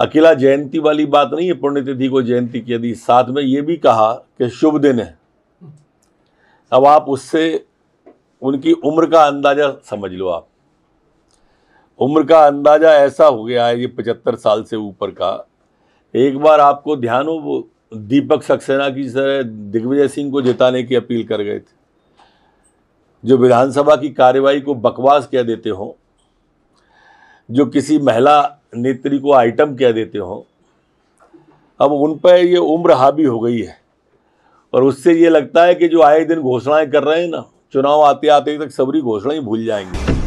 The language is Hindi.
अकेला जयंती वाली बात नहीं है पुण्यतिथि को जयंती की यदि साथ में ये भी कहा कि शुभ दिन है अब आप उससे उनकी उम्र का अंदाज़ा समझ लो आप उम्र का अंदाज़ा ऐसा हो गया है ये पचहत्तर साल से ऊपर का एक बार आपको ध्यान हो वो दीपक सक्सेना की तरह दिग्विजय सिंह को जिताने की अपील कर गए थे जो विधानसभा की कार्यवाही को बकवास कह देते हो जो किसी महिला नेत्री को आइटम क्या देते हो अब उन पर ये उम्र हावी हो गई है और उससे ये लगता है कि जो आए दिन घोषणाएं कर रहे हैं ना चुनाव आते आते तक सबरी घोषणा ही भूल जाएंगी